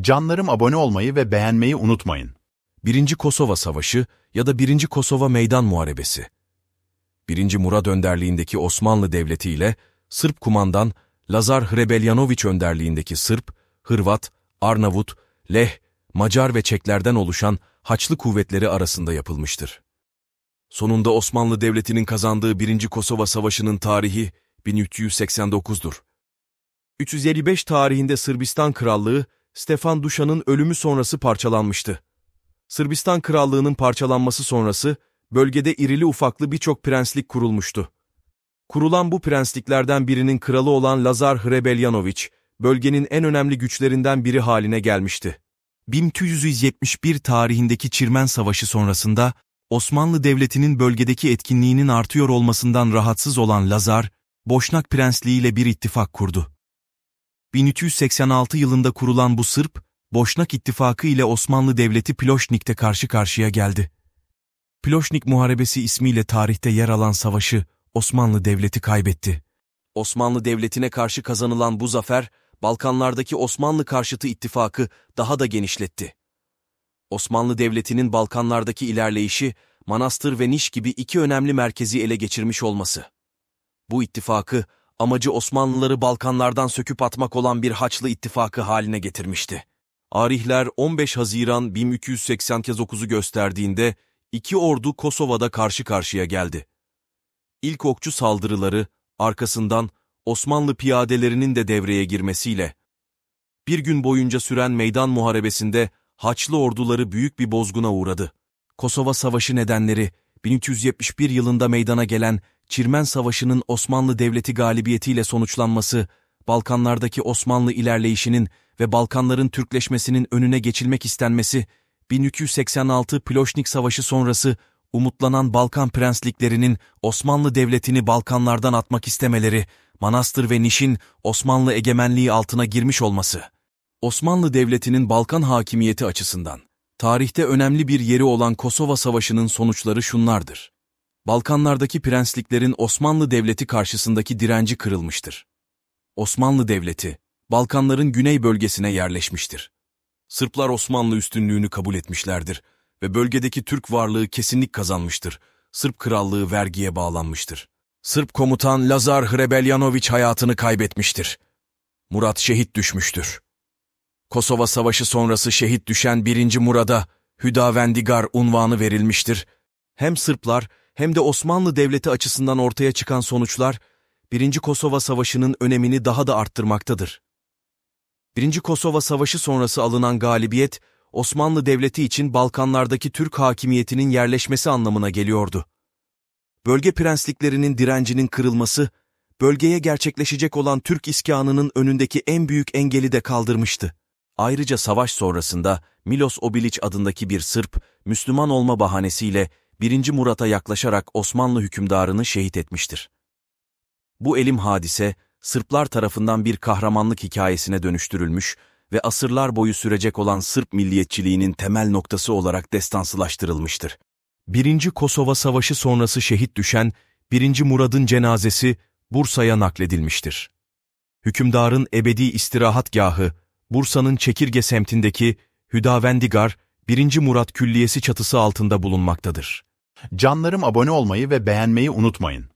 Canlarım abone olmayı ve beğenmeyi unutmayın. 1. Kosova Savaşı ya da 1. Kosova Meydan Muharebesi 1. Murad önderliğindeki Osmanlı Devleti ile Sırp kumandan Lazar Hrebeljanoviç önderliğindeki Sırp, Hırvat, Arnavut, Leh, Macar ve Çeklerden oluşan Haçlı kuvvetleri arasında yapılmıştır. Sonunda Osmanlı Devleti'nin kazandığı 1. Kosova Savaşı'nın tarihi 1389'dur. 355 tarihinde Sırbistan Krallığı Stefan Duşan'ın ölümü sonrası parçalanmıştı. Sırbistan Krallığı'nın parçalanması sonrası, bölgede irili ufaklı birçok prenslik kurulmuştu. Kurulan bu prensliklerden birinin kralı olan Lazar Hrebeljanoviç, bölgenin en önemli güçlerinden biri haline gelmişti. 1271 tarihindeki Çirmen Savaşı sonrasında, Osmanlı Devleti'nin bölgedeki etkinliğinin artıyor olmasından rahatsız olan Lazar, Boşnak Prensliği ile bir ittifak kurdu. 1386 yılında kurulan bu Sırp, Boşnak İttifakı ile Osmanlı Devleti Ploşnik'te karşı karşıya geldi. Ploşnik Muharebesi ismiyle tarihte yer alan savaşı Osmanlı Devleti kaybetti. Osmanlı Devleti'ne karşı kazanılan bu zafer, Balkanlardaki Osmanlı karşıtı ittifakı daha da genişletti. Osmanlı Devleti'nin Balkanlardaki ilerleyişi, Manastır ve Niş gibi iki önemli merkezi ele geçirmiş olması. Bu ittifakı amacı Osmanlıları Balkanlardan söküp atmak olan bir Haçlı ittifakı haline getirmişti. Arihler 15 Haziran 1289'u gösterdiğinde iki ordu Kosova'da karşı karşıya geldi. İlk okçu saldırıları arkasından Osmanlı piyadelerinin de devreye girmesiyle bir gün boyunca süren meydan muharebesinde Haçlı orduları büyük bir bozguna uğradı. Kosova Savaşı nedenleri 1371 yılında meydana gelen Çirmen Savaşı'nın Osmanlı Devleti galibiyetiyle sonuçlanması, Balkanlardaki Osmanlı ilerleyişinin ve Balkanların Türkleşmesinin önüne geçilmek istenmesi, 1286 Ploşnik Savaşı sonrası umutlanan Balkan prensliklerinin Osmanlı Devleti'ni Balkanlardan atmak istemeleri, Manastır ve Niş'in Osmanlı egemenliği altına girmiş olması. Osmanlı Devleti'nin Balkan hakimiyeti açısından, tarihte önemli bir yeri olan Kosova Savaşı'nın sonuçları şunlardır. Balkanlardaki prensliklerin Osmanlı Devleti karşısındaki direnci kırılmıştır. Osmanlı Devleti, Balkanların güney bölgesine yerleşmiştir. Sırplar Osmanlı üstünlüğünü kabul etmişlerdir ve bölgedeki Türk varlığı kesinlik kazanmıştır. Sırp krallığı vergiye bağlanmıştır. Sırp komutan Lazar Hrebeljanoviç hayatını kaybetmiştir. Murat şehit düşmüştür. Kosova Savaşı sonrası şehit düşen 1. Murad'a Hüdavendigar unvanı verilmiştir. Hem Sırplar hem de Osmanlı Devleti açısından ortaya çıkan sonuçlar, 1. Kosova Savaşı'nın önemini daha da arttırmaktadır. 1. Kosova Savaşı sonrası alınan galibiyet, Osmanlı Devleti için Balkanlardaki Türk hakimiyetinin yerleşmesi anlamına geliyordu. Bölge prensliklerinin direncinin kırılması, bölgeye gerçekleşecek olan Türk iskanının önündeki en büyük engeli de kaldırmıştı. Ayrıca savaş sonrasında Milos Obiliç adındaki bir Sırp, Müslüman olma bahanesiyle 1. Murat'a yaklaşarak Osmanlı hükümdarını şehit etmiştir. Bu elim hadise, Sırplar tarafından bir kahramanlık hikayesine dönüştürülmüş ve asırlar boyu sürecek olan Sırp milliyetçiliğinin temel noktası olarak destansılaştırılmıştır. 1. Kosova Savaşı sonrası şehit düşen 1. Murad'ın cenazesi Bursa'ya nakledilmiştir. Hükümdarın ebedi istirahatgahı, Bursa'nın Çekirge semtindeki Hüdavendigar, 1. Murat Külliyesi çatısı altında bulunmaktadır. Canlarım abone olmayı ve beğenmeyi unutmayın.